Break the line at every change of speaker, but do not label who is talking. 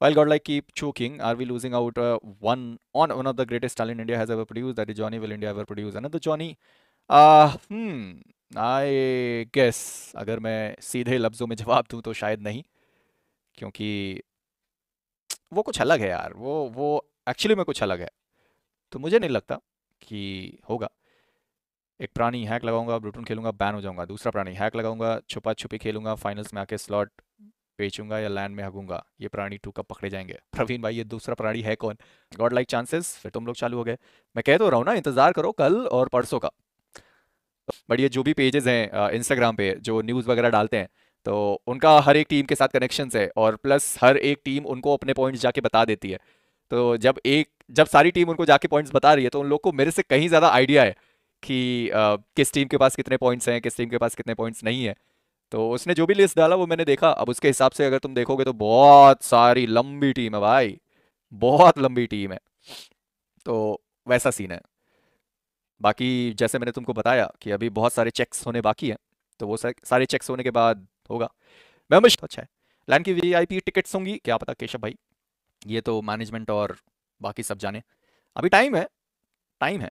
While Godlike keep choking, are we losing out uh, one on one of the greatest talent India has ever produced? That is Johnny. Will India ever produce another Johnny? Uh, hmm, I guess अगर मैं सीधे लफ्ज़ों में जवाब दूं तो शायद नहीं क्योंकि वो कुछ अलग है यार वो वो एक्चुअली में कुछ अलग है तो मुझे नहीं लगता कि होगा एक प्राणी हैक लगाऊंगा ब्लूटून खेलूंगा बैन हो जाऊंगा दूसरा प्राणी हैक लगाऊंगा छुपा छुपी खेलूंगा फाइनल्स में आके स्लॉट बेचूंगा या लैंड में हकूंगा ये प्राणी टू कब पकड़े जाएंगे प्रवीण भाई ये दूसरा प्राणी है कौन गॉड लाइक चांसेस फिर तुम लोग चालू हो गए मैं कह तो रहा हूँ ना इंतजार करो कल और परसों का बट ये जो भी पेजेस हैं इंस्टाग्राम पे जो न्यूज़ वगैरह डालते हैं तो उनका हर एक टीम के साथ कनेक्शन है और प्लस हर एक टीम उनको अपने पॉइंट्स जाके बता देती है तो जब एक जब सारी टीम उनको जाके पॉइंट्स बता रही है तो उन लोग को मेरे से कहीं ज़्यादा आइडिया है कि आ, किस टीम के पास कितने पॉइंट्स हैं किस टीम के पास कितने पॉइंट्स नहीं है तो उसने जो भी लिस्ट डाला वो मैंने देखा अब उसके हिसाब से अगर तुम देखोगे तो बहुत सारी लंबी टीम है भाई बहुत लंबी टीम है तो वैसा सीन है बाकी जैसे मैंने तुमको बताया कि अभी बहुत सारे चेक्स होने बाकी हैं तो वो सारे चेक्स होने के बाद होगा तो अच्छा है लैन की वीआईपी टिकट्स होंगी क्या पता केशव भाई ये तो मैनेजमेंट और बाकी सब जाने अभी टाइम है टाइम है